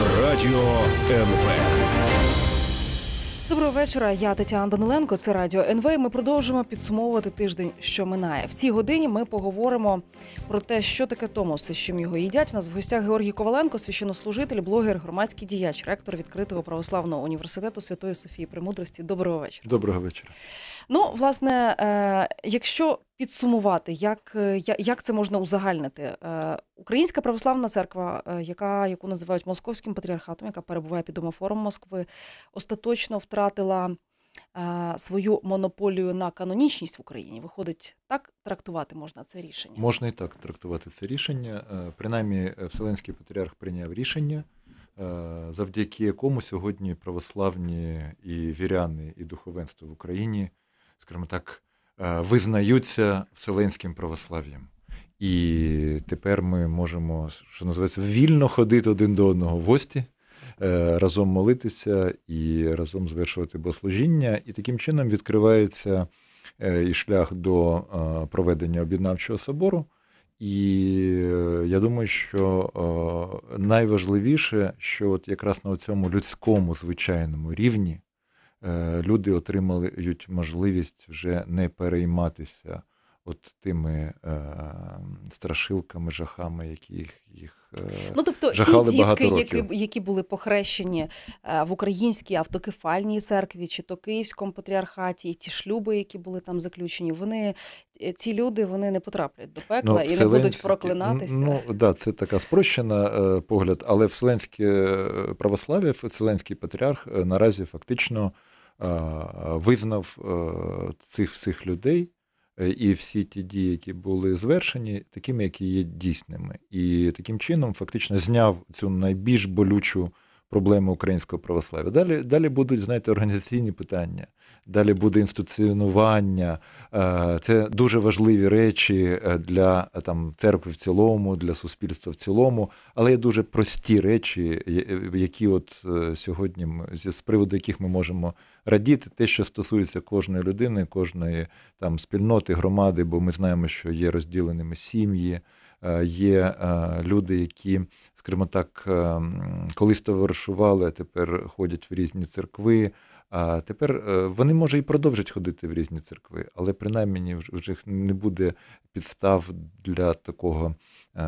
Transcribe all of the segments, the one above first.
Радіо НВ. Доброго вечора. Я Тетяна Даниленко. Це Радіо НВ. Ми продовжуємо підсумовувати тиждень, що минає. В цій годині ми поговоримо про те, що таке томос з чим його їдять. У нас в гостях Георгій Коваленко, священнослужитель, блогер, громадський діяч, ректор відкритого православного університету Святої Софії Премудрості. Доброго вечора. Доброго вечора. Ну, власне, е, якщо підсумувати, як е, як це можна узагальнити, е, Українська православна церква, яка яку називають московським патріархатом, яка перебуває під домофором Москви, остаточно втратила. Свою монополію на канонічність в Україні виходить так трактувати можна це рішення? Можна і так трактувати це рішення. Принаймні, Вселенський патріарх прийняв рішення, завдяки якому сьогодні православні і віряни, і духовенство в Україні скажімо так, е, визнаються вселенським православ'ям. І тепер ми можемо, що називається, вільно ходити один до одного в гості, е, разом молитися і разом звершувати богослужіння. І таким чином відкривається е, і шлях до проведення об'єднавчого собору. І я думаю, що найважливіше, що от якраз на цьому людському звичайному рівні Е, люди отримали можливість вже не перейматися от тими е, страшилками, жахами, які їх їх е, ну, тобто жахали ті дітки, які які були похрещені е, в українській автокефальній церкві, чи то Київському патріархаті, ті шлюби, які були там заключені, вони ці люди вони не потраплять до пекла ну, і не будуть проклинатися. Ну да, це така спрощена е, погляд, але вселенське православ'я, вселенський патріарх наразі фактично. Е, визнав е, цих всіх людей е, і всі ті дії, які були звершені, такими, які є дійсними, і таким чином фактично зняв цю найбільш болючу проблему українського православ'я. Далі далі будуть знаєте, організаційні питання далі буде інституціонування. Е, це дуже важливі речі е, для е, там церкви в цілому, для суспільства в цілому, але є дуже прості речі, які от сьогодні ми з приводу яких ми можемо радіти, те, що стосується кожної людини, кожної там спільноти, громади, бо ми знаємо, що є розділеними сім'ї. Є люди, які, скажімо так, ем, колись товаришували, а тепер ходять в різні церкви. А тепер е, вони може і продовжать ходити в різні церкви, але принаймні вже не буде підстав для такого е,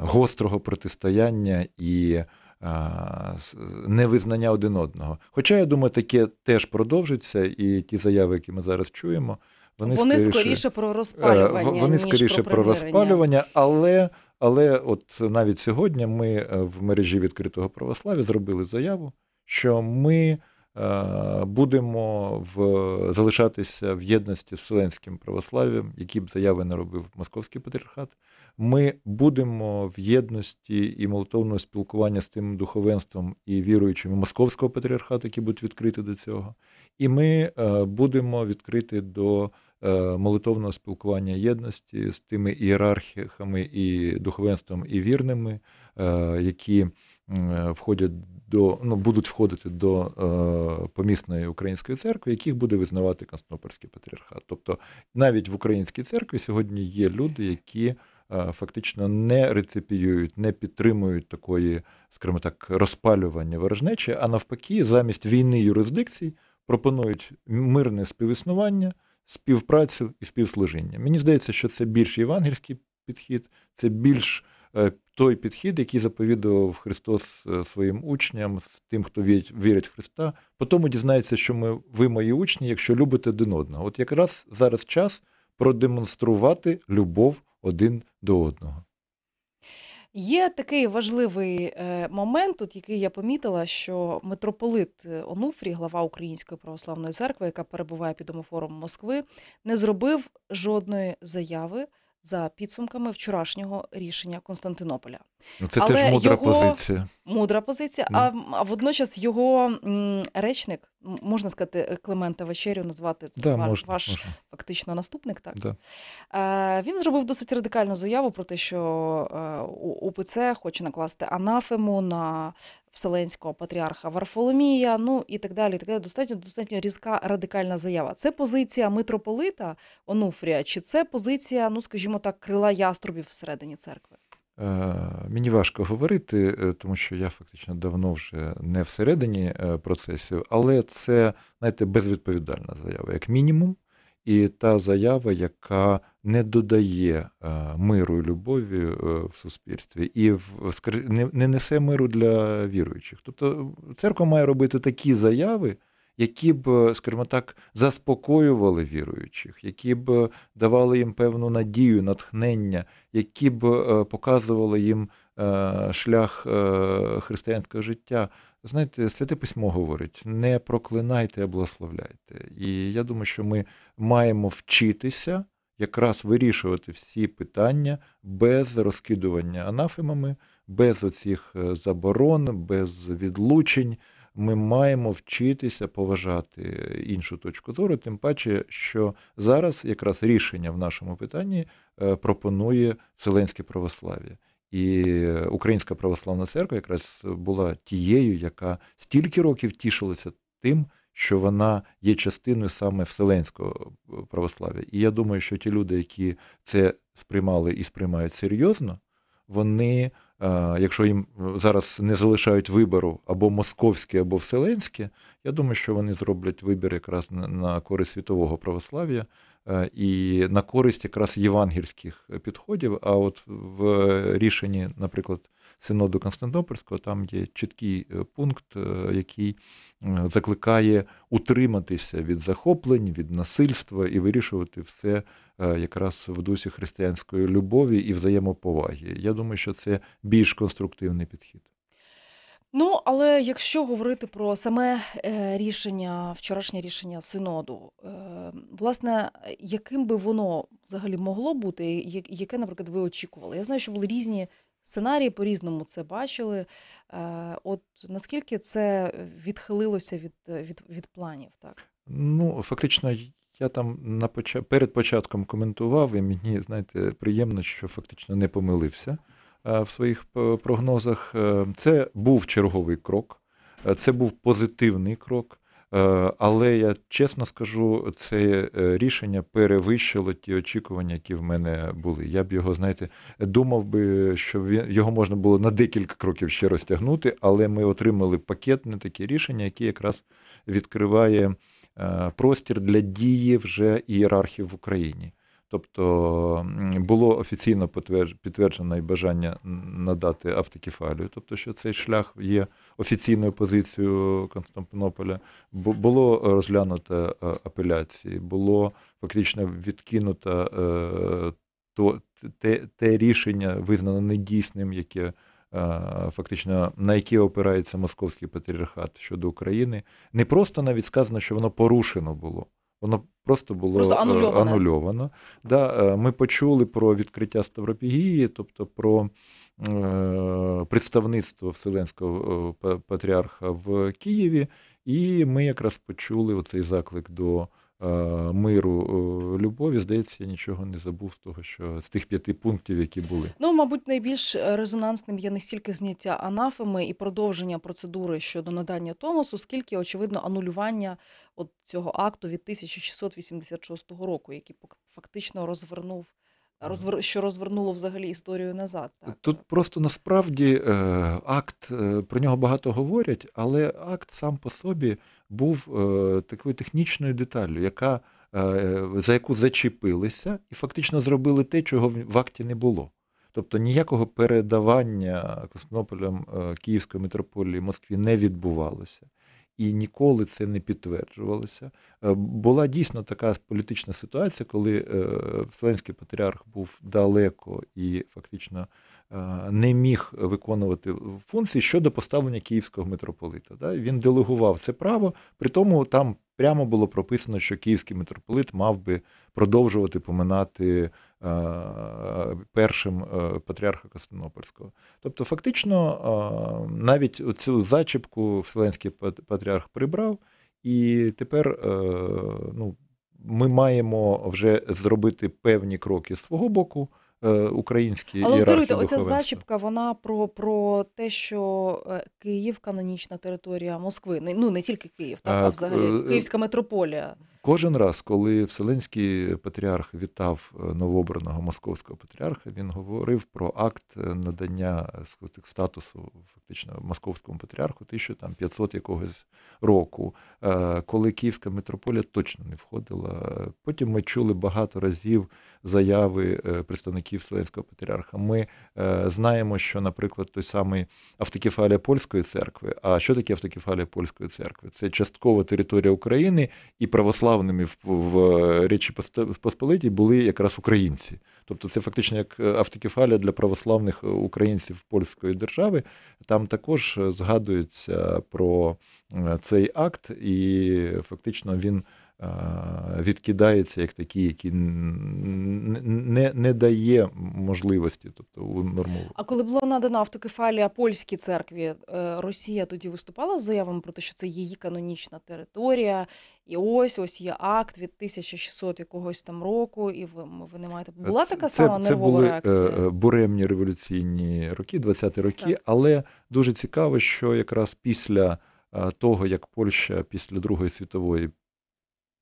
гострого протистояння і е, невизнання один одного. Хоча я думаю, таке теж продовжиться, і ті заяви, які ми зараз чуємо, вони, вони скоріше, скоріше про розпалювання. Вони ніж скоріше про, про розпалювання, але. Але от навіть сьогодні ми в мережі відкритого православ'я зробили заяву, що ми Е, будемо в, залишатися в єдності з Вселенським православ'ям, які б заяви не робив Московський патріархат. Ми будемо в єдності і молитовного спілкування з тим духовенством і віруючими московського патріархату, які будуть відкриті до цього. І ми е, будемо відкрити до е, молитовного спілкування єдності з тими ієрархіхами і духовенством і вірними, які Е, входять до ну, будуть входити до е, помісної української церкви, яких буде визнавати Константинопольський патріархат. Тобто навіть в українській церкві сьогодні є люди, які е, фактично не реципіюють, не підтримують такої, скажімо так, розпалювання ворожнечі, а навпаки, замість війни юрисдикцій пропонують мирне співіснування, співпрацю і співслужіння. Мені здається, що це більш євангельський підхід, це більш е, той підхід, який заповідував Христос е, своїм учням, з тим, хто вірить, вірить в Христа. Потім дізнається, що ми ви мої учні, якщо любите один одного. От якраз зараз час продемонструвати любов один до одного. Є такий важливий е, момент, от який я помітила, що митрополит е, Онуфрій, глава Української православної церкви, яка перебуває під домофором Москви, не зробив жодної заяви за підсумками вчорашнього рішення Константинополя. Ну, це Але теж мудра його... позиція. Мудра позиція. Ну. А, а водночас його речник, можна сказати, Климента Вечерю назвати це да, ваш, можна, ваш можна. фактично наступник. Так да. е, він зробив досить радикальну заяву про те, що е, УПЦ хоче накласти анафему на вселенського патріарха Варфоломія, ну і так далі. так далі. Достатньо достатньо різка радикальна заява. Це позиція митрополита Онуфрія, чи це позиція, ну скажімо так, крила яструбів всередині церкви? Е, мені важко говорити, е, тому що я фактично давно вже не всередині е, процесів, але це знаєте, безвідповідальна заява, як мінімум, і та заява, яка не додає е, миру і любові е, в суспільстві і в не несе миру для віруючих. Тобто церква має робити такі заяви. Які б, скажімо так, заспокоювали віруючих, які б давали їм певну надію, натхнення, які б е, показували їм шлях християнського життя. Знаєте, святе письмо говорить: не проклинайте, а благословляйте. І я думаю, що ми маємо вчитися якраз вирішувати всі питання без розкидування анафемами, без оцих е, заборон, без відлучень. Ми маємо вчитися поважати іншу точку зору, тим паче, що зараз якраз рішення в нашому питанні е, пропонує Вселенське православ'я. І Українська православна церква якраз була тією, яка стільки років тішилася тим, що вона є частиною саме вселенського е, православ'я. І я думаю, що ті люди, які це сприймали і сприймають серйозно, вони, е, якщо їм е, зараз не залишають вибору або московське, або вселенське, я думаю, що вони зроблять вибір якраз на користь світового православ'я. І на користь якраз євангельських підходів. А от в рішенні, наприклад, синоду Константинопольського, там є чіткий е, пункт, е, який е, закликає утриматися від захоплень, від насильства і вирішувати все якраз в дусі християнської любові і взаємоповаги. Я думаю, що це більш конструктивний підхід. Ну, але якщо говорити про саме рішення, вчорашнє рішення синоду, власне, яким би воно взагалі могло бути, яке, наприклад, ви очікували? Я знаю, що були різні Сценарії по-різному це бачили. Е, от наскільки це відхилилося від від, від планів? Так ну фактично, я там на поч... перед початком коментував, і мені знаєте, приємно, що фактично не помилився е, в своїх прогнозах. Е, це був черговий крок, це був позитивний крок. Е, але я чесно скажу, це е, рішення перевищило ті очікування, які в мене були. Я б його, знаєте, думав би, що він його можна було на декілька кроків ще розтягнути, але ми отримали пакетне таке рішення, яке якраз відкриває е, простір для дії вже ієрархів в Україні. Тобто було офіційно підтверджено і бажання надати автокефалію, тобто, що цей шлях є офіційною позицією Константинополя. Було розглянуто е, апеляції, було фактично відкинуто е, то, те, те рішення, визнано недійсним, яке. Е, фактично, на які опирається московський патріархат щодо України, не просто навіть сказано, що воно порушено було. Воно просто було просто е, анульовано. анульовано. Да, е, Ми почули про відкриття ставропігії, тобто про е, представництво Вселенського патріарха в Києві, і ми якраз почули оцей заклик до. Е, миру, е, любові, здається, я нічого не забув з того, що з тих п'яти пунктів, які були. Ну, мабуть, найбільш е, резонансним є не стільки зняття анафеми і продовження процедури щодо надання Томосу, скільки, очевидно, анулювання от цього акту від 1686 року, який фактично розвернув розвер... що розвернуло взагалі історію назад. Так? Тут просто насправді е, акт е, про нього багато говорять, але акт сам по собі був е, такою технічною деталлю, яка за яку зачепилися, і фактично зробили те, чого в акті не було. Тобто ніякого передавання Коснополям Київської митрополії Москві не відбувалося і ніколи це не підтверджувалося. Е, була дійсно така політична ситуація, коли е, Вселенський патріарх був далеко і фактично е, не міг виконувати функції щодо поставлення київського митрополита. Він делегував це право, при тому там прямо було прописано, що київський митрополит мав би продовжувати поминати Е, першим е, патріарха Константинопольського. Тобто, фактично, е, навіть цю зачіпку Вселенський патріарх прибрав, і тепер ну, ми маємо вже зробити певні кроки з свого боку. Українські але даруйте, оця зачіпка. Вона про про те, що Київ канонічна територія Москви. Ну не тільки Київ, так а, а взагалі Київська метрополія. Кожен раз, коли Вселенський патріарх вітав е, новообраного московського патріарха, він говорив про акт е, надання е, статусу фактично московському патріарху 1500 якогось року, коли Київська митрополія точно не входила. Потім ми чули багато разів заяви е, представників Вселенського патріарха. Ми е, знаємо, що, наприклад, той самий автокефалія польської церкви. А що таке автокефалія польської церкви? Це часткова територія України, і православними в, в Речі Посполитій були якраз українці. Тобто це фактично як е, автокефалія для православних українців польської держави. Там також згадується про цей акт, і фактично він. Е, відкидається як такі, які не не дає можливості, тобто унормовувати. А коли була надана автокефалія польській церкві, е, Росія тоді виступала з заявами про те, що це її канонічна територія, і ось ось є акт від 1600 якогось там року, і ви ви не маєте була така сама це, нервова це були е, реакція? буремні революційні роки, 20-ті роки, так. але дуже цікаво, що якраз після того як Польща після Другої світової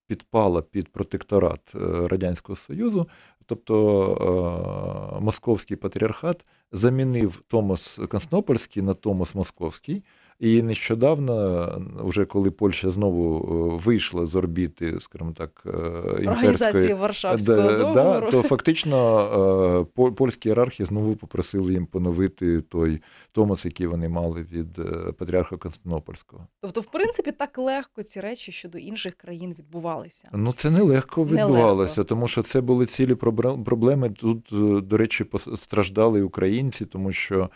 підпала під протекторат е, Радянського Союзу. Тобто е, Московський патріархат замінив Томос Конснопольський на Томос Московський. І нещодавно, вже коли Польща знову е, вийшла з орбіти, скажімо так, е, імперської Варшавського да, договору. Да, то фактично е, польські ієрархи знову попросили їм поновити той томос, який вони мали від патріарха Константинопольського. Тобто, в принципі, так легко ці речі щодо інших країн відбувалися. Ну це не легко відбувалося, не тому що це були цілі проблеми. Тут, до речі, постраждали українці, тому що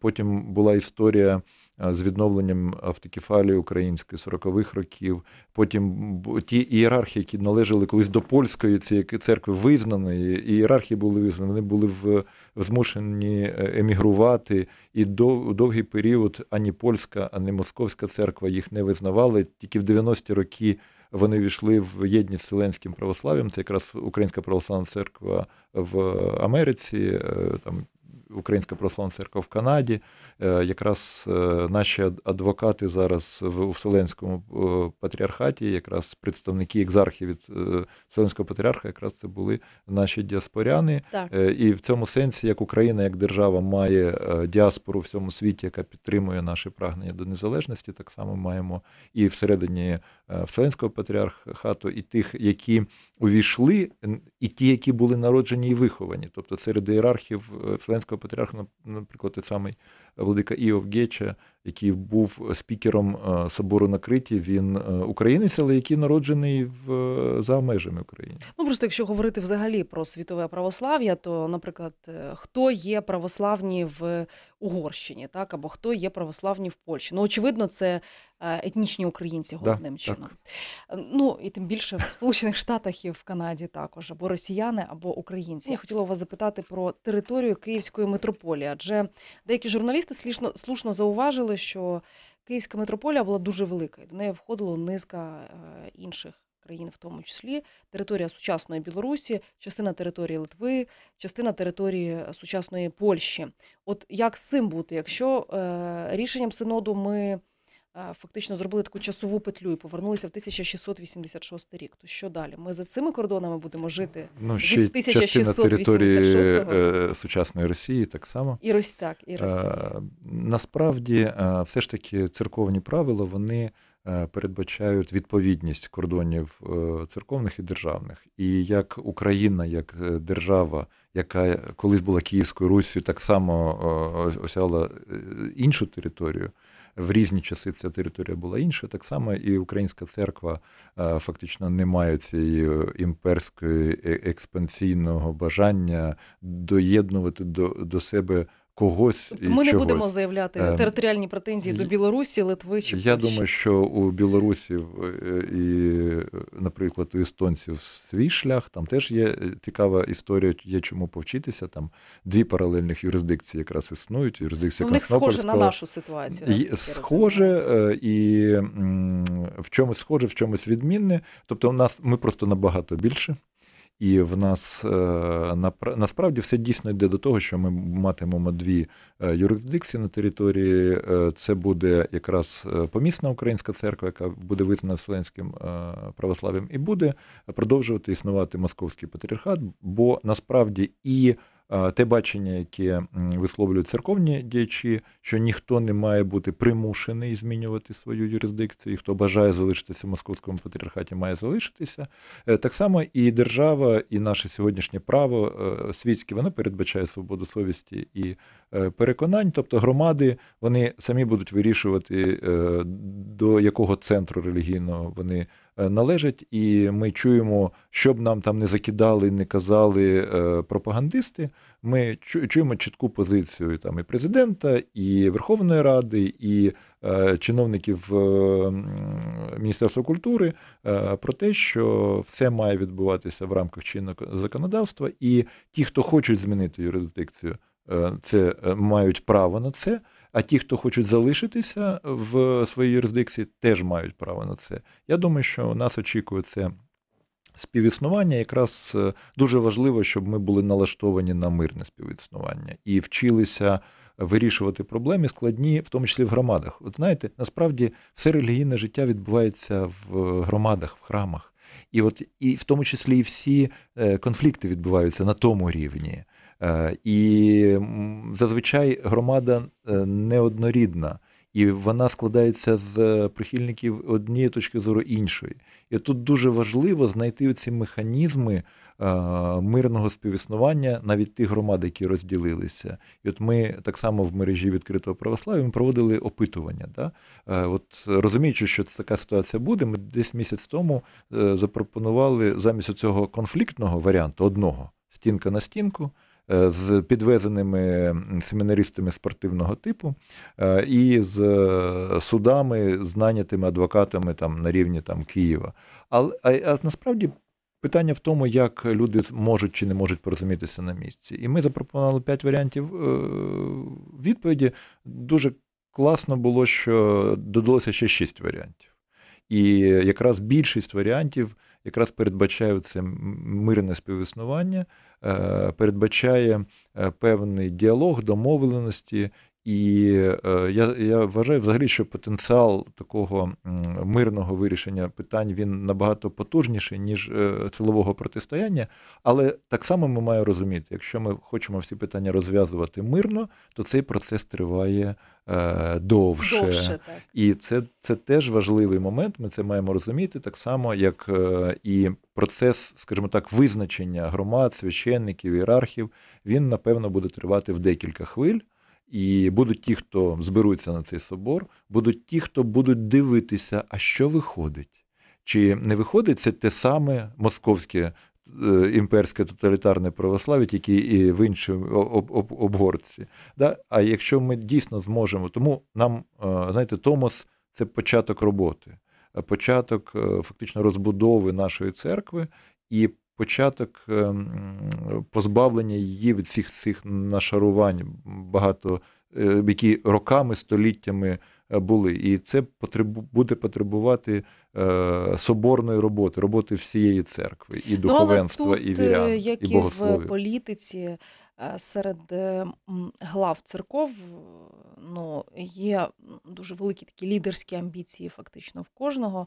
потім була історія історія е, з відновленням автокефалії української 40-х років. Потім ті ієрархії, які належали колись до польської цієї церкви, визнані, і ієрархії були визнані, вони були в змушені е, емігрувати. І дов, довгий період ані польська, ані московська церква їх не визнавали. Тільки в 90-ті роки. Вони війшли в єдність з Селенським православ'ям. Це якраз Українська православна церква в Америці, е, там Українська Православна Церква в Канаді. Е, якраз е, наші адвокати зараз в Вселенському е, патріархаті, якраз представники екзархів від Вселенського патріарха, якраз це були наші діаспоряни. Так. І в цьому сенсі, як Україна, як держава має діаспору в всьому світі, яка підтримує наше прагнення до незалежності, так само маємо і всередині Вселенського патріархату, і тих, які увійшли, і ті, які були народжені і виховані, тобто серед ієрархів Вселенського патріарха, наприклад, той самий е, Владика Іов Гече, який був е, спікером е, собору на Криті, він е, українець, але який народжений в за межами України. Ну просто якщо говорити взагалі про світове православ'я, то, наприклад, хто є православні в Угорщині, так або хто є православні в Польщі? Ну очевидно, це етнічні українці головним да, чином. Так. Ну і тим більше в Сполучених Штатах і в Канаді також або росіяни, або українці. Ну. Я хотіла вас запитати про територію Київської митрополії, адже деякі журналісти слушно слушно зауважили говорили, що Київська метрополія була дуже велика. До неї входило низка е, інших країн, в тому числі територія сучасної Білорусі, частина території Литви, частина території е, сучасної Польщі. От як з цим бути, якщо е, рішенням синоду ми фактично зробили таку часову петлю і повернулися в 1686 рік. То що далі? Ми за цими кордонами будемо жити ну, ще від 1686 території сучасної Росії так само. І Рось, так, і Росія. Насправді, все ж таки, церковні правила вони. Передбачають відповідність кордонів церковних і державних, і як Україна, як держава, яка колись була Київською Руссю, так само осяла іншу територію в різні часи ця територія була інша. Так само і українська церква е, фактично не має цієї імперської е, експансійного бажання доєднувати до, до себе когось. Тобто і Ми не будемо заявляти е, територіальні претензії до Білорусі, Литви чи Я Польщі. думаю, що у білорусів е, і, наприклад, у естонців свій шлях, там теж є е, цікава історія, є чому повчитися. Там дві паралельних юрисдикції якраз існують. Юрисдикція ну, них схоже на нашу ситуацію. схоже, і в чомусь схоже, в чомусь відмінне. Тобто, у нас ми просто набагато більше. І в нас е, насправді все дійсно йде до того, що ми матимемо дві е, юрисдикції на території. Е, це буде якраз помісна українська церква, яка буде визнана вселенським православ'ям, і буде продовжувати існувати московський патріархат, бо насправді і те бачення, яке висловлюють церковні діячі, що ніхто не має бути примушений змінювати свою юрисдикцію, хто бажає залишитися в московському патріархаті, має залишитися. Е, так само і держава, і наше сьогоднішнє право е, світське воно передбачає свободу совісті і е, переконань. Тобто громади вони самі будуть вирішувати, до якого центру релігійного вони. Е, належать, і ми чуємо, щоб нам там не закидали, не казали е, пропагандисти. Ми чуємо чітку позицію там і президента, і Верховної Ради, і е, чиновників Міністерства культури про те, що все має відбуватися в рамках чинного законодавства, і ті, хто хочуть змінити юрисдикцію, це мають право на це. А ті, хто хочуть залишитися в своїй юрисдикції, теж мають право на це. Я думаю, що нас очікує це співіснування. Якраз е, дуже важливо, щоб ми були налаштовані на мирне співіснування і вчилися. Вирішувати проблеми складні, в тому числі в громадах. От знаєте, насправді все релігійне життя відбувається в е, громадах, в храмах, і от і в тому числі і всі е, конфлікти відбуваються на тому рівні. Е, і зазвичай громада е, неоднорідна. І вона складається з прихильників однієї точки зору іншої. І тут дуже важливо знайти ці механізми е, мирного співіснування навіть тих громад, які розділилися. І от ми так само в мережі відкритого православ'я проводили опитування. Да? От Розуміючи, що це така ситуація буде, ми десь місяць тому запропонували замість цього конфліктного варіанту одного стінка на стінку. Е, з підвезеними семінаристами спортивного типу е, і з е, судами, з адвокатами там на рівні там Києва. Але а, а насправді. Питання в тому, як люди можуть чи не можуть порозумітися на місці. І ми запропонували п'ять варіантів відповіді. Дуже класно було, що додалося ще шість варіантів. І якраз більшість варіантів якраз передбачає це мирне співіснування, е, передбачає е, певний діалог, домовленості і е, я я вважаю взагалі, що потенціал такого мирного вирішення питань він набагато потужніший, ніж цілового е, протистояння. Але так само ми маємо розуміти, якщо ми хочемо всі питання розв'язувати мирно, то цей процес триває е, довше. довше так. І це, це теж важливий момент. Ми це маємо розуміти так само, як і процес, скажімо так, визначення громад, священників, ієрархів, він напевно буде тривати в декілька хвиль. І будуть ті, хто зберуться на цей собор, будуть ті, хто будуть дивитися, а що виходить. Чи не виходить це те саме московське е, імперське тоталітарне православ'я, тільки і в іншому обгорці? Да? А якщо ми дійсно зможемо, тому нам, е, знаєте, Томос це початок роботи, е, початок фактично розбудови нашої церкви. І початок е, позбавлення її від всіх цих нашарувань, багато е, які роками, століттями е, були. І це потребу, буде потребувати соборної роботи, роботи всієї церкви, і духовенства, ну, але тут, і вірян, як і богословів. в політиці серед глав церков ну, є дуже великі такі лідерські амбіції, фактично в кожного,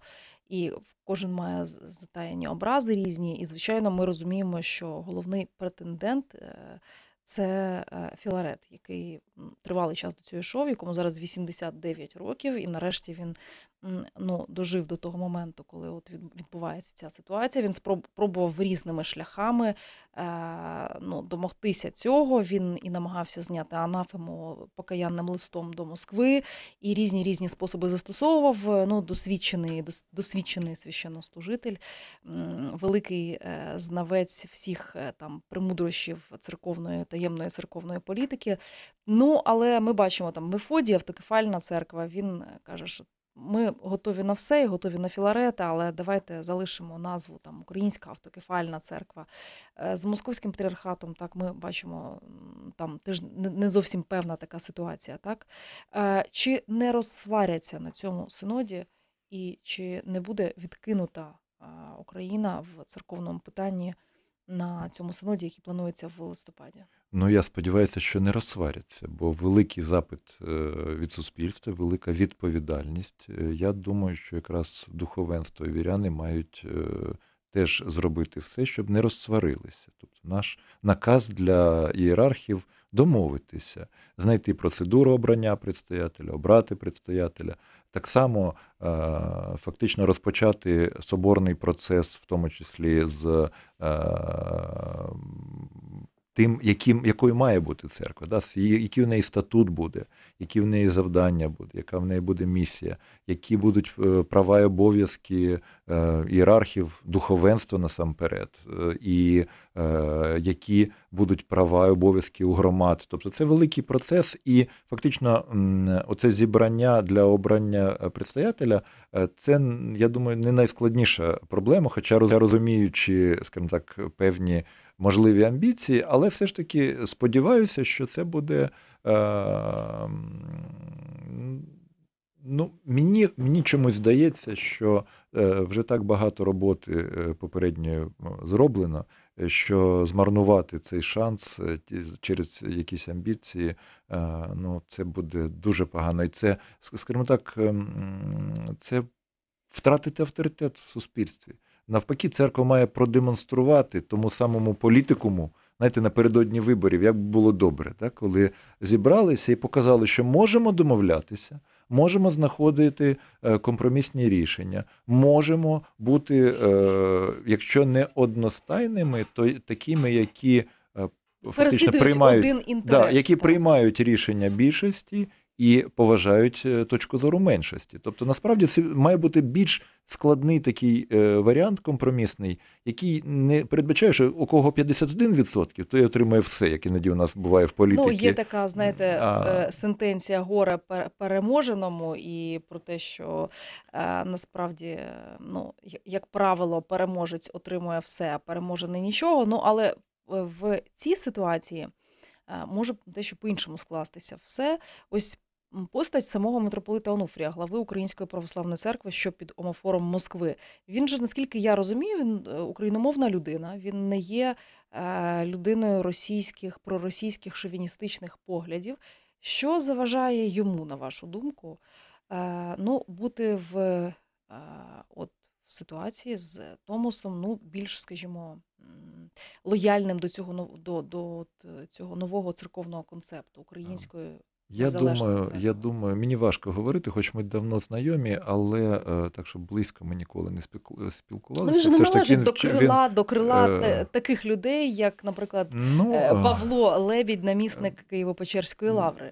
і кожен має затаєні образи різні. І, звичайно, ми розуміємо, що головний претендент е, це е, Філарет, який тривалий час до цього йшов, якому зараз 89 років, і нарешті він ну, дожив до того моменту, коли от відбувається ця ситуація. Він спробував різними шляхами е, ну, домогтися цього. Він і намагався зняти анафему покаянним листом до Москви і різні різні способи застосовував. Е, ну, Досвідчений досвідчений священнослужитель, великий е, знавець всіх там примудрощів церковної таємної церковної політики. Ну, але ми бачимо там Мефодія, автокефальна церква. Він каже, що ми готові на все і готові на філарети, але давайте залишимо назву там Українська автокефальна церква е, з московським патріархатом. Так ми бачимо там теж не зовсім певна така ситуація, так е, чи не розсваряться на цьому синоді, і чи не буде відкинута е, Україна в церковному питанні на цьому синоді, який планується в листопаді? Ну, я сподіваюся, що не розсваряться, бо великий запит е, від суспільства, велика відповідальність. Е, я думаю, що якраз духовенство і віряни мають е, теж зробити все, щоб не розсварилися. Тобто, наш наказ для ієрархів домовитися, знайти процедуру обрання предстоятеля, обрати предстоятеля, так само фактично розпочати соборний процес, в тому числі з тим, яким, якою має бути церква, да? який в неї статут буде, які в неї завдання буде, яка в неї буде місія, які будуть е, права і обов'язки е, ієрархів, духовенства насамперед, е, і які будуть права і обов'язки у громад. Тобто це великий процес, і фактично оце зібрання для обрання предстоятеля, це, я думаю, не найскладніша проблема, хоча розуміючи, скажімо так, певні можливі амбіції, але все ж таки сподіваюся, що це буде. Е, Ну, мені мені чомусь здається, що е, вже так багато роботи е, попередньо зроблено, що змарнувати цей шанс е, через якісь амбіції, е, ну це буде дуже погано. І це, скажімо так, ем, це втратити авторитет в суспільстві. Навпаки, церква має продемонструвати тому самому політикуму, знаєте, напередодні виборів, як було добре, так? коли зібралися і показали, що можемо домовлятися, можемо знаходити е, компромісні рішення, можемо бути, е, якщо не одностайними, то такими, які е, фактично приймають один інтерес, да, які так. приймають рішення більшості і поважають е, точку зору меншості. Тобто, насправді це має бути більш складний такий е, варіант компромісний, який не передбачає, що у кого 51%, той отримає все, як іноді у нас буває в політиці. Ну, є така, знаєте, а... Е, сентенція горе переможеному, і про те, що насправді, ну як правило, переможець отримує все, а переможений нічого. Ну але в цій ситуації. Може дещо по іншому скластися все. Ось постать самого митрополита Онуфрія, глави Української православної церкви, що під омофором Москви. Він же, наскільки я розумію, він е, україномовна людина. Він не є е, людиною російських проросійських шовіністичних поглядів. Що заважає йому, на вашу думку, е, ну, бути в от, в ситуації з Томосом, ну, більш, скажімо, лояльним до цього до, до цього нового церковного концепту української я думаю, я думаю, мені важко говорити, хоч ми давно знайомі, але е, так, щоб близько ми ніколи не спілкувалися. Ну, він не належить до крила він, до крила е... таких людей, як, наприклад, ну, е, е, Павло Лебідь, намісник Києво-Печерської лаври.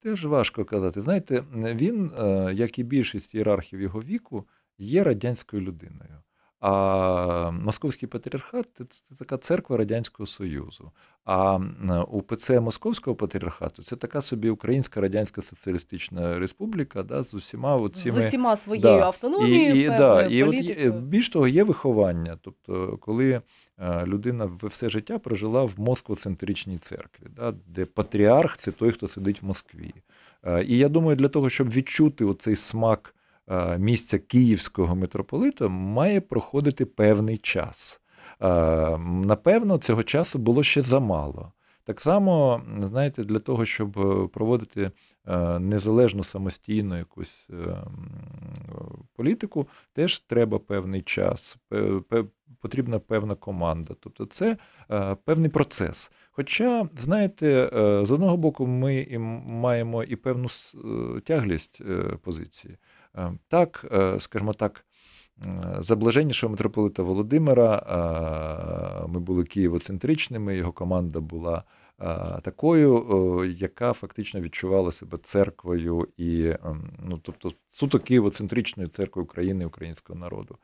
Теж важко казати. Знаєте, він, як і більшість ієрархів його віку, є радянською людиною. А Московський патріархат це така церква Радянського Союзу. А УПЦ Московського патріархату це така собі Українська Радянська Соціалістична Республіка, да, з усіма оціми, з усіма своєю да, автономією. І, і, певною, да, і от більш того, є виховання. Тобто, коли е, людина все життя прожила в москвоцентричній церкві, да, де патріарх це той, хто сидить в Москві. Е, і я думаю, для того, щоб відчути оцей смак. Е, місця київського митрополита має проходити певний час. Е, напевно, цього часу було ще замало. Так само, знаєте, для того, щоб е, проводити незалежну самостійну якусь політику, теж треба певний час, потрібна певна команда. Тобто це певний процес. Хоча, знаєте, з одного боку, ми і маємо і певну тяглість позиції. Е, так, е, скажімо так, е, за блаженнішого митрополита Володимира ми були києвоцентричними, його команда була такою, яка фактично відчувала себе церквою і, ем, ну тобто, суто києвоцентричною церквою України і українського народу.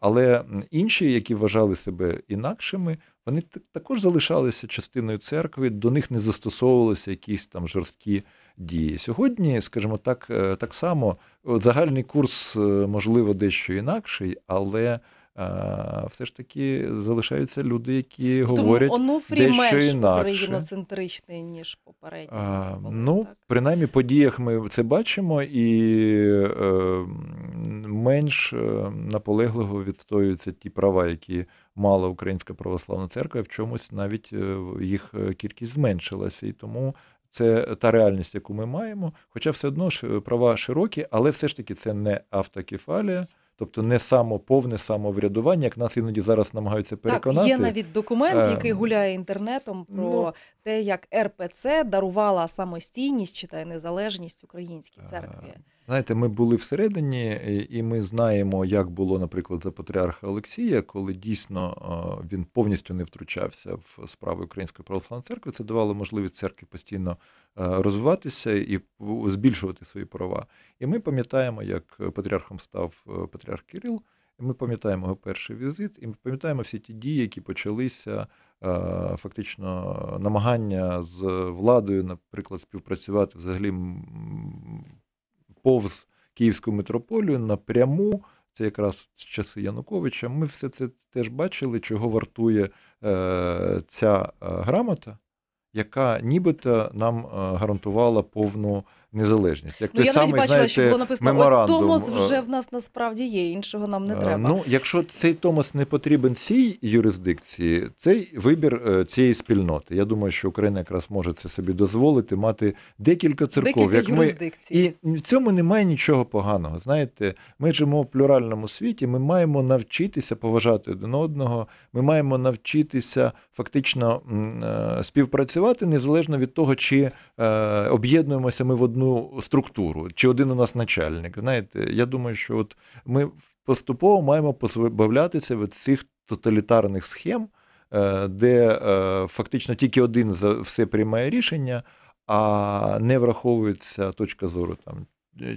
Але інші, які вважали себе інакшими, вони також залишалися частиною церкви, до них не застосовувалися якісь там жорсткі дії. Сьогодні, скажімо так, е, так само загальний курс, е, можливо, дещо інакший, але. А, е, все ж таки залишаються люди, які Тому говорять Онуфрій менш інакше. ніж попередній. Ну, так. принаймні, подіях ми це бачимо, і менш е, наполегливо відстоюються ті права, які мала Українська православна церква, в чомусь навіть е, їх е, кількість зменшилася. І тому це та реальність, яку ми маємо. Хоча все одно ж права широкі, але все ж таки це не автокефалія. Тобто не самоповне самоврядування, як нас іноді зараз намагаються переконати. Так, Є навіть документ, який гуляє інтернетом ну, про ну, те, як РПЦ дарувала самостійність чи та незалежність українській церкві. Знаєте, ми були всередині, е, і ми знаємо, як було, наприклад, за патріарха Олексія, коли дійсно він повністю не втручався в справи Української православної церкви. Це давало можливість церкві постійно е, розвиватися і збільшувати свої права. І ми пам'ятаємо, як патріархом став е, патріарх Кирил. і Ми пам'ятаємо його перший візит, і ми пам'ятаємо всі ті дії, які почалися фактично намагання з владою, наприклад, співпрацювати взагалі повз Київську митрополію напряму. Це якраз з часи Януковича. Ми все це теж бачили, чого вартує е, ця е, грамота, яка нібито нам е, гарантувала повну незалежність. Як ну, я самий, бачила, що було написано меморандум. ось Томос е, вже в нас насправді є, іншого нам не е, треба. Ну, якщо цей Томос не потрібен цій юрисдикції, цей вибір е, цієї спільноти. Я думаю, що Україна якраз може це собі дозволити, мати декілька церков. Декілька як Ми... І в цьому немає нічого поганого. Знаєте, ми живемо в плюральному світі, ми маємо навчитися поважати один одного, ми маємо навчитися фактично співпрацювати незалежно від того, чи об'єднуємося ми в одну одну структуру чи один у нас начальник. Знаєте, я думаю, що от ми поступово маємо позбавлятися від цих тоталітарних схем, е, де е, фактично тільки один за все приймає рішення, а не враховується точка зору там.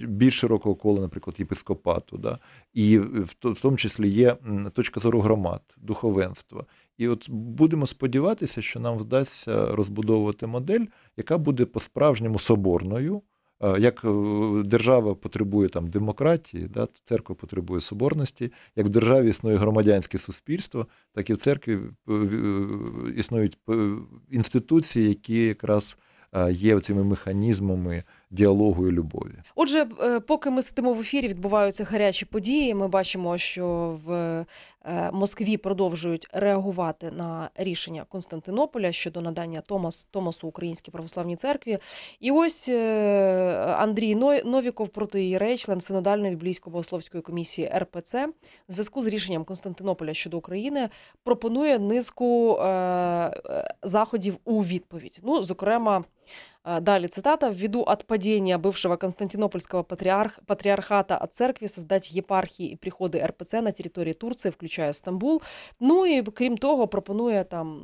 Більш широкого кола, наприклад, єпископату, да? і в тому числі є точка зору громад, духовенства. І от будемо сподіватися, що нам вдасться розбудовувати модель, яка буде по-справжньому соборною. Е, як е, держава потребує там демократії, да, церква потребує соборності, як в державі існує громадянське суспільство, так і в церкві е, існують інституції, які якраз. Є цими механізмами діалогу і любові. Отже, поки ми сидимо в ефірі, відбуваються гарячі події. Ми бачимо, що в Е, Москві продовжують реагувати на рішення Константинополя щодо надання Томас Томасу Українській православній церкві. І ось е, Андрій Новіков проти Єрей, член синодальної біблійсько-богословської комісії РПЦ, в зв'язку з рішенням Константинополя щодо України пропонує низку е, заходів у відповідь. Ну, зокрема. далі цитата. «Ввиду отпадения бывшего Константинопольского патриарх, патриархата от церкви создать епархии и приходы РПЦ на территории Турции, включая включає Стамбул. Ну і крім того, пропонує там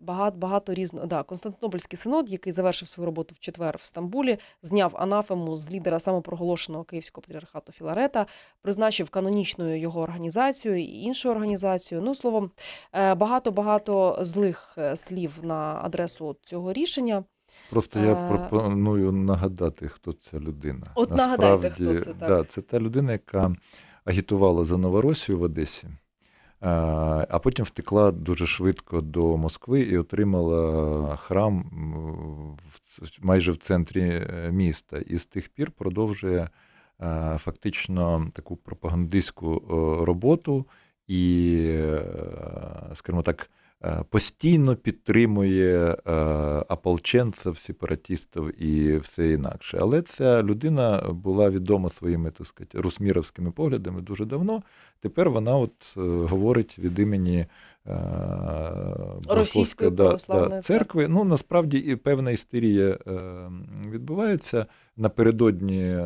багато багато різно. Да, Константинопольський синод, який завершив свою роботу в четвер в Стамбулі, зняв анафему з лідера самопроголошеного київського патріархату Філарета, призначив канонічною його організацію і іншу організацію. Ну, словом, е, багато багато злих е, слів на адресу цього рішення. Просто я е, пропоную нагадати, хто ця людина. От Насправді, нагадайте, хто це так. Да, це та людина, яка агітувала за Новоросію в Одесі. Е, а потім втекла дуже швидко до Москви і отримала храм майже в центрі е, міста. І з тих пір продовжує е, фактично таку пропагандистську роботу і, скажімо так, Постійно підтримує ополченців, сепаратистів і все інакше. Але ця людина була відома своїми так сказати, русміровськими поглядами дуже давно. Тепер вона от е, говорить від імені е, Російської да, да, церкви. Ну насправді і певна істерія е, відбувається напередодні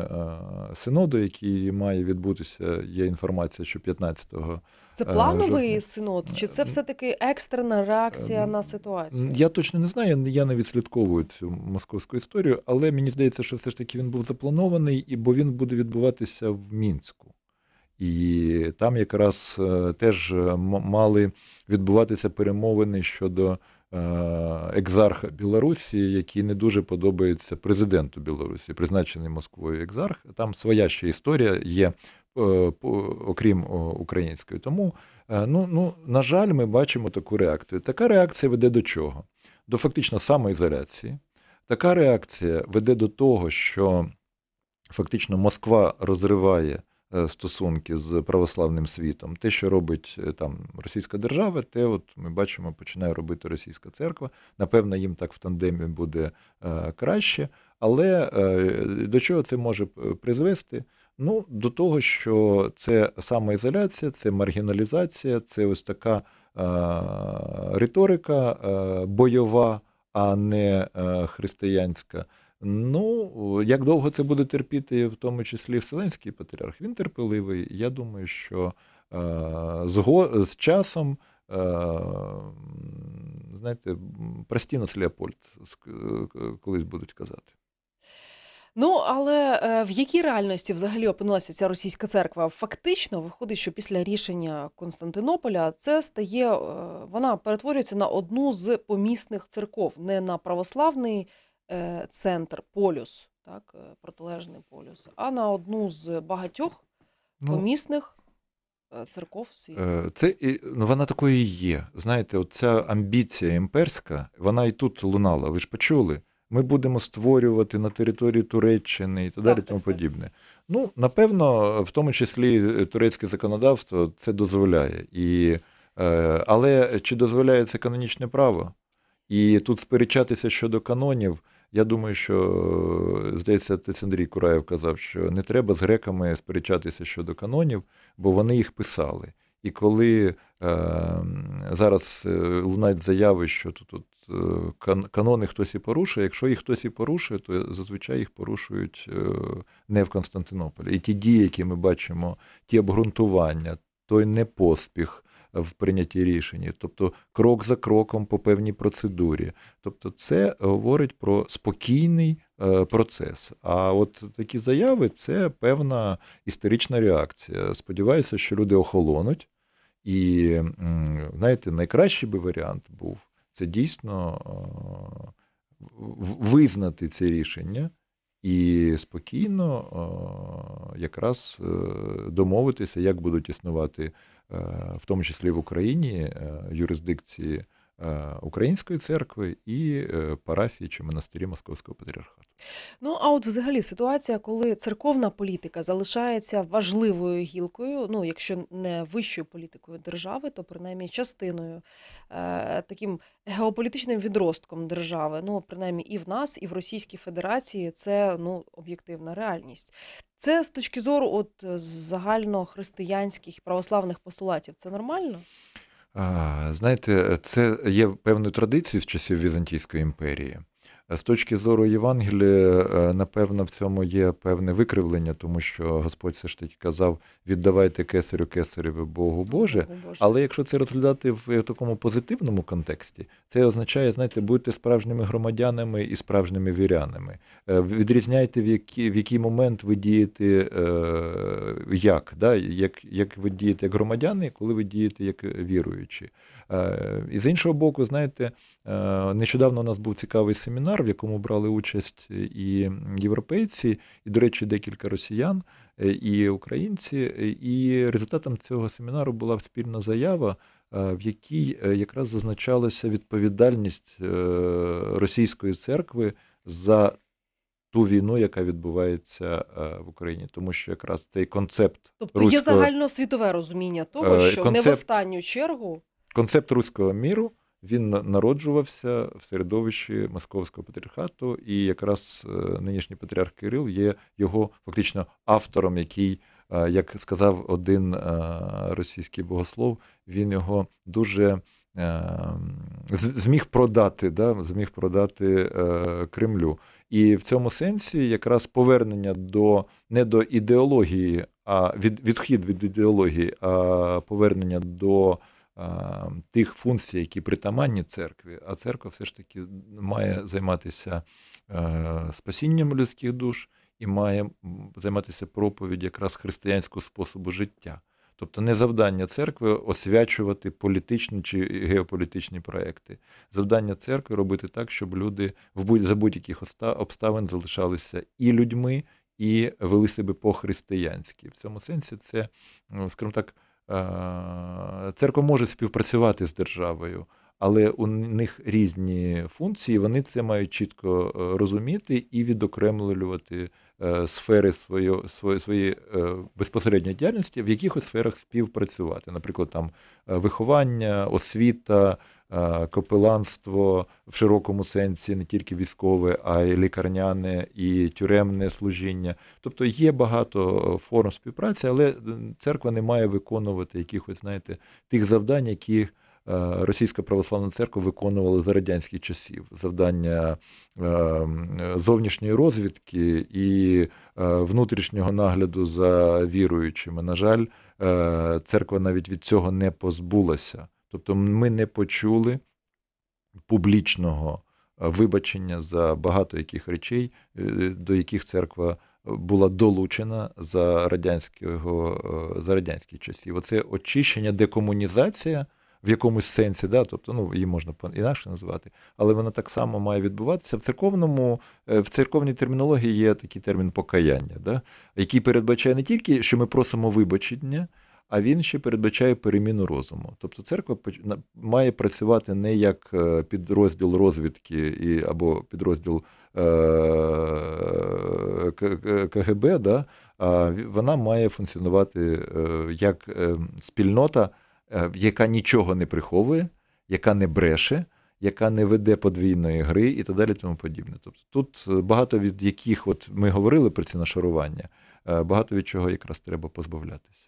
синоду, який має відбутися. Є інформація, що 15-го. Це плановий жовтня. синод, чи це все-таки екстрена реакція на ситуацію? Я точно не знаю. Я не відслідковую цю московську історію, але мені здається, що все ж таки він був запланований, і бо він буде відбуватися в мінську. І там якраз е, теж е, мали відбуватися перемовини щодо е, екзарха Білорусі, який не дуже подобається президенту Білорусі, призначений Москвою екзарх. Там своя ще історія є, окрім української. Тому, ну, ну, на жаль, ми бачимо таку реакцію. Така реакція веде до чого? До фактично самоізоляції. Така реакція веде до того, що фактично Москва розриває. Е, стосунки з православним світом. Те, що робить е, там російська держава, те, от ми бачимо, починає робити російська церква. Напевно, їм так в тандемі буде е, краще. Але до чого це може призвести? Ну, до того, що це самоізоляція, це маргіналізація, це ось така риторика бойова, а не християнська. Ну, як довго це буде терпіти, в тому числі Вселенський патріарх, він терпеливий. Я думаю, що е, з, з часом, е, знаєте, прості нас е, колись будуть казати. Ну, але е, в якій реальності взагалі опинилася ця російська церква? Фактично виходить, що після рішення Константинополя це стає, е, вона перетворюється на одну з помісних церков, не на православний Е, центр, полюс, так, е, протилежний полюс, а на одну з багатьох ну помісних е, церков світу. Це ну, вона такою і є. Знаєте, оця амбіція імперська, вона і тут лунала. Ви ж почули? Ми будемо створювати на території Туреччини і так далі, так, тому так. подібне. Ну, напевно, в тому числі турецьке законодавство це дозволяє. І, Але чи дозволяє це канонічне право? І тут сперечатися щодо канонів я думаю, що, здається, Тець Андрій Кураєв казав, що не треба з греками сперечатися щодо канонів, бо вони їх писали. І коли е, зараз е, лунають заяви, що тут е, канони хтось і порушує, якщо їх хтось і порушує, то зазвичай їх порушують е, не в Константинополі. І ті дії, які ми бачимо, ті обґрунтування, той не поспіх в прийнятті рішення, тобто крок за кроком по певній процедурі. Тобто, це говорить про спокійний е, процес. А от такі заяви це певна історична реакція. Сподіваюся, що люди охолонуть. І знаєте, найкращий би варіант був це дійсно е, визнати це рішення і спокійно е, якраз домовитися, як будуть існувати Е, в тому числі в Україні е, юрисдикції Е, української церкви і е, парафії чи монастирі Московського патріархату. Ну а от взагалі ситуація, коли церковна політика залишається важливою гілкою, ну якщо не вищою політикою держави, то принаймні частиною е, таким геополітичним відростком держави, ну принаймні і в нас, і в Російській Федерації, це ну об'єктивна реальність. Це з точки зору от загально християнських православних постулатів, це нормально? Знаєте, це є певною традицією з часів Візантійської імперії. З точки зору Євангелія, е, напевно, в цьому є певне викривлення, тому що Господь все ж таки казав: віддавайте кесарю кесареві Богу Боже. Але якщо це розглядати е, в такому позитивному контексті, це означає, знаєте, будьте справжніми громадянами і справжніми вірянами. Е, відрізняйте, в який, в який момент ви дієте як, да? як, як ви дієте як громадяни, коли ви дієте як віруючі. Е, і з іншого боку, знаєте, е, нещодавно у нас був цікавий семінар, в якому брали участь і європейці, і, до речі, декілька росіян е, і українці. І результатом цього семінару була спільна заява. В якій якраз зазначалася відповідальність російської церкви за ту війну, яка відбувається в Україні, тому що якраз цей концепт тобто руського... є загальносвітове розуміння того, що концепт... не в останню чергу концепт руського міру. Він народжувався в середовищі московського патріархату, і якраз е, нинішній патріарх Кирил є його фактично автором, який, е, як сказав один е, російський богослов, він його дуже зміг продати, да, зміг продати Кремлю. І в цьому сенсі якраз повернення до не до ідеології, а від відхід від ідеології, а повернення до тих функцій, які притаманні церкві, а церква все ж таки має займатися е, спасінням людських душ і має займатися проповідь якраз християнського способу життя. Тобто не завдання церкви освячувати політичні чи геополітичні проекти. Завдання церкви робити так, щоб люди в за будь-яких обставин залишалися і людьми, і вели себе по-християнськи. В цьому сенсі це, ну, скажімо так, Е, церква може співпрацювати з державою, але у них різні функції, вони це мають чітко е, розуміти і відокремлювати е, сфери своє, своє, своєї безпосередньої діяльності, в якихось сферах співпрацювати. Наприклад, там виховання, освіта, Е, Копеланство в широкому сенсі, не тільки військове, а й лікарняне і тюремне служіння. Тобто є багато е, форм співпраці, але церква не має виконувати якихось, знаєте, тих завдань, які. Е, Російська православна церква виконувала за радянських часів завдання зовнішньої розвідки і внутрішнього нагляду за віруючими. На жаль, церква навіть від цього не позбулася. Тобто ми не почули публічного е, вибачення за багато яких речей, е, до яких церква була долучена за радянського е, за радянські часів. Оце очищення, декомунізація. В якомусь сенсі, да, тобто ну її можна інакше назвати, але вона так само має відбуватися в церковному, в церковній термінології є такий термін покаяння, да, який передбачає не тільки, що ми просимо вибачення, а він ще передбачає переміну розуму. Тобто церква має працювати не як е, підрозділ розвідки і, або підрозділ е, КГБ, да? а вона має функціонувати е, як спільнота, яка нічого не приховує, яка не бреше. Яка не веде подвійної гри і так далі, тому подібне. Тобто тут багато від яких, от ми говорили про ці нашарування, багато від чого якраз треба позбавлятися.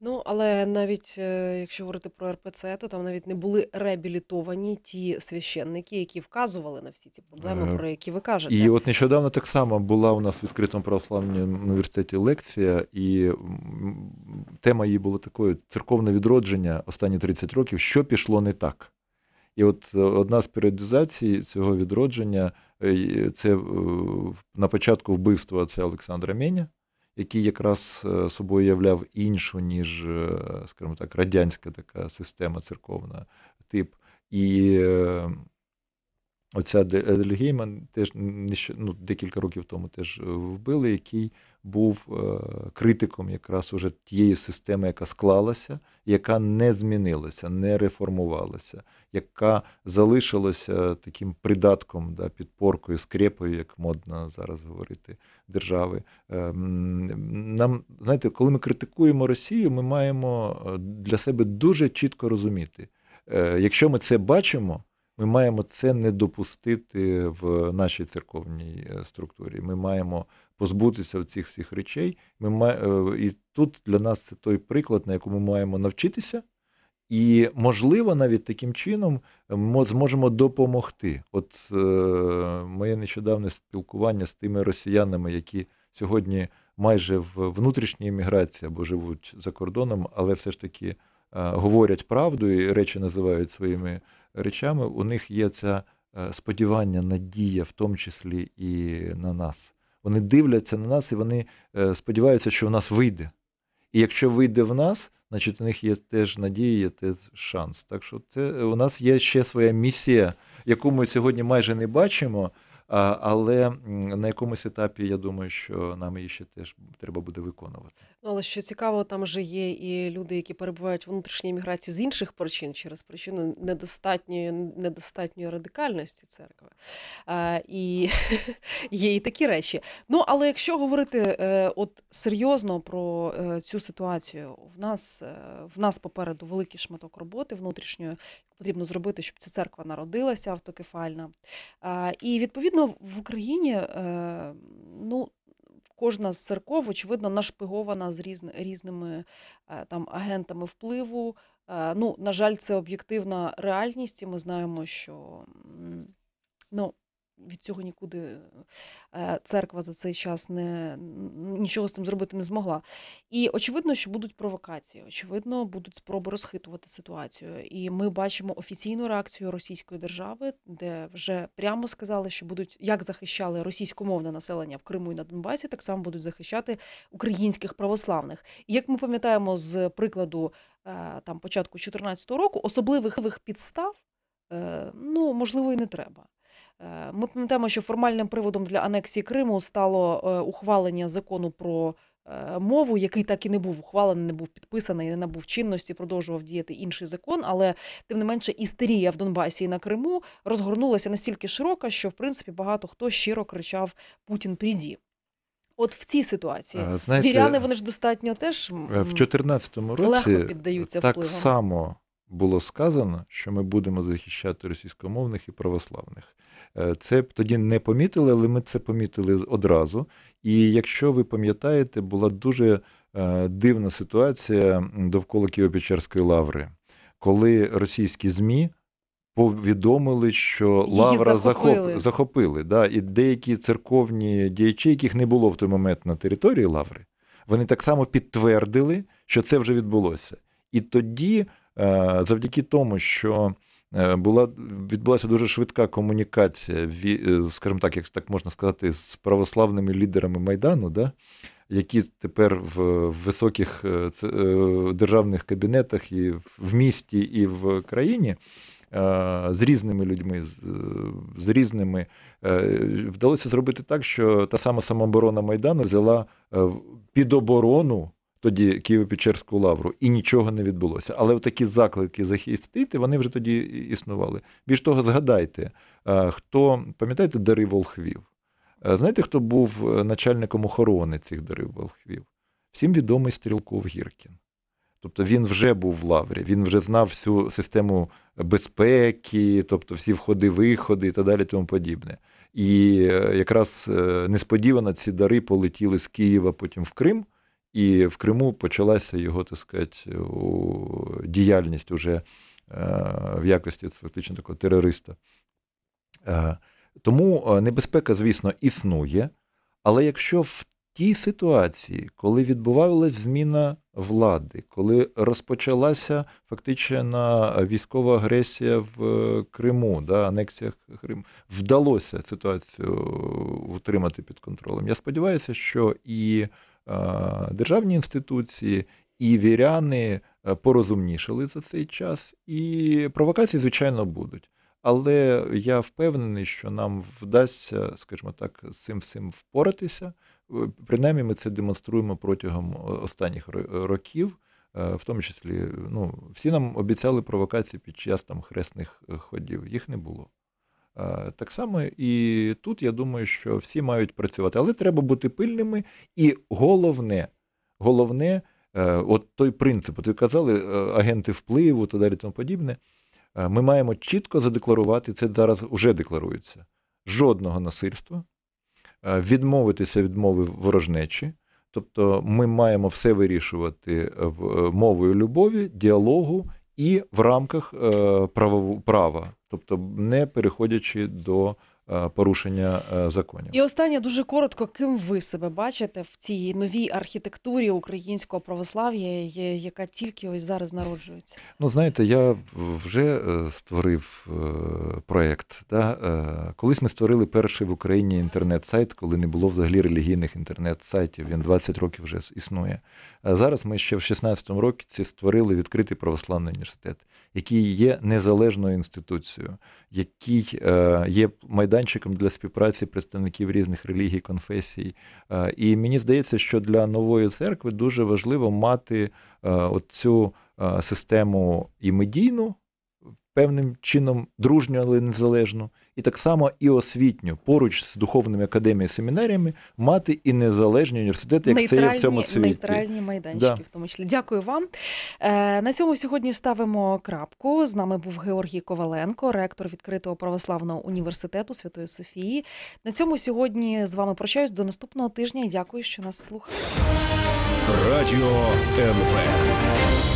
Ну, але навіть е, якщо говорити про РПЦ, то там навіть не були реабілітовані ті священники, які вказували на всі ці проблеми, е, про які ви кажете. І от нещодавно так само була у нас в відкритому православному університеті лекція, і тема її була такою: церковне відродження останні 30 років, що пішло не так. І от е, одна з періодизацій цього відродження це на початку вбивства це Олександра Меня який якраз е, собою являв іншу, ніж, е, скажімо так, радянська така система церковна тип. І е, Оця Дельгейман е, теж ну, декілька років тому теж е, вбили, який був е, критиком якраз уже тієї системи, яка склалася, яка не змінилася, не реформувалася, яка залишилася таким придатком да, підпоркою, скрепою, як модно зараз говорити, держави. Ем, нам знаєте, коли ми критикуємо Росію, ми маємо для себе дуже чітко розуміти, якщо ми це бачимо. Ми маємо це не допустити в нашій церковній е, структурі. Ми маємо позбутися цих всіх речей. Ми маємо, е, І тут для нас це той приклад, на якому ми маємо навчитися. І, можливо, навіть таким чином е, ми зможемо допомогти. От е, моє нещодавне спілкування з тими росіянами, які сьогодні майже в внутрішній еміграції або живуть за кордоном, але все ж таки е, говорять правду і речі називають своїми речами, у них є ця е, сподівання, надія, в тому числі і на нас. Вони дивляться на нас і вони е, сподіваються, що в нас вийде. І якщо вийде в нас, значить у них є теж надія, є теж шанс. Так що це у нас є ще своя місія, яку ми сьогодні майже не бачимо, але на якомусь етапі я думаю, що нам її ще теж треба буде виконувати. Ну, але що цікаво, там вже є і люди, які перебувають в внутрішній міграції з інших причин, через причину недостатньої недостатньої радикальності церкви. А, І є і такі речі. Ну, але якщо говорити е, от серйозно про е, цю ситуацію, в нас е, в нас попереду великий шматок роботи внутрішньої. Потрібно зробити, щоб ця церква народилася автокефальна. І відповідно в Україні ну Кожна з церков, очевидно, нашпигована з різни, різними е, там агентами впливу. Е, ну, на жаль, це об'єктивна реальність, і ми знаємо, що ну, від цього нікуди е, церква за цей час не нічого з цим зробити не змогла. І очевидно, що будуть провокації, очевидно, будуть спроби розхитувати ситуацію. І ми бачимо офіційну реакцію Російської держави, де вже прямо сказали, що будуть як захищали російськомовне населення в Криму і на Донбасі, так само будуть захищати українських православних. І як ми пам'ятаємо з прикладу е, там початку 2014 року, особливих підстав е, ну можливо і не треба. Е, ми пам'ятаємо, що формальним приводом для анексії Криму стало е, ухвалення закону про е, мову, який так і не був ухвалений, не був підписаний, не набув чинності, продовжував діяти інший закон. Але тим не менше істерія в Донбасі і на Криму розгорнулася настільки широка, що в принципі багато хто щиро кричав Путін приді. От в цій ситуації Знаєте, віряни вони ж достатньо теж в 14 році легко піддаються так впливам. само було сказано, що ми будемо захищати російськомовних і православних. Е, це тоді не помітили, але ми це помітили одразу. І якщо ви пам'ятаєте, була дуже е, дивна ситуація довкола Києво-Печерської лаври, коли російські ЗМІ. Повідомили, що Її Лавра захопили, захопили да, і деякі церковні діячі, яких не було в той момент на території Лаври, вони так само підтвердили, що це вже відбулося. І тоді Е, завдяки тому, що е, була відбулася дуже швидка комунікація, е, скажімо так, як так можна сказати, з православними лідерами Майдану, да, які тепер в високих державних кабінетах і в місті, і в країні. З різними людьми, з різними вдалося зробити так, що та сама самооборона Майдану взяла під оборону тоді Києво-Печерську лавру, і нічого не відбулося. Але такі заклики захистити вони вже тоді існували. Більш того, згадайте, е, хто пам'ятаєте дари волхвів? Е, знаєте, хто був е, начальником охорони цих дарів волхвів? Всім відомий Стрілков Гіркін. Тобто він вже був в лаврі, він вже знав всю систему безпеки, тобто всі входи-виходи і так далі, тому подібне. І якраз несподівано ці дари полетіли з Києва потім в Крим. І в Криму почалася його так сказати, діяльність уже е, в якості фактично такого терориста. Е, тому е, небезпека, звісно, існує. Але якщо в тій ситуації, коли відбувалася зміна влади, коли розпочалася фактично військова агресія в Криму, да, анексія Криму, вдалося ситуацію утримати під контролем. Я сподіваюся, що і Е, державні інституції, і віряни е, порозумнішали за цей час, і провокації, звичайно, будуть. Але я впевнений, що нам вдасться, скажімо так, з цим всім впоратися. Е, принаймні, ми це демонструємо протягом останніх років. В тому числі, ну всі нам обіцяли провокації під час там хресних ходів. Їх не було. Е, так само і тут я думаю, що всі мають працювати, але треба бути пильними. І головне, головне, е, от той принцип, от ви казали, е, агенти впливу та далі тому подібне. Ми маємо чітко задекларувати це зараз вже декларується. Жодного насильства, відмовитися від мови ворожнечі. Тобто, ми маємо все вирішувати мовою любові, діалогу і в рамках права тобто не переходячи до е, порушення е, законів. І останнє дуже коротко, ким ви себе бачите в цій новій архітектурі українського православ'я, яка тільки ось зараз народжується? Ну знаєте, я вже е, створив проєкт. Да? Колись ми створили перший в Україні інтернет-сайт, коли не було взагалі релігійних інтернет-сайтів. Він 20 років вже існує. А зараз ми ще в 16-му році створили відкритий православний університет який є незалежною інституцією, який е, є майданчиком для співпраці представників різних релігій, конфесій. Е, і мені здається, що для нової церкви дуже важливо мати е, цю систему і медійну певним чином дружню, але незалежну, і так само і освітню поруч з духовними академіями семінаріями мати і незалежні університети, як нейтральні, це є в цьому світі. Нейтральні майданчики, да. в тому числі. Дякую вам. Е, на цьому сьогодні ставимо крапку. З нами був Георгій Коваленко, ректор відкритого православного університету Святої Софії. На цьому сьогодні з вами прощаюсь до наступного тижня. і Дякую, що нас слухали. Радіо НВ.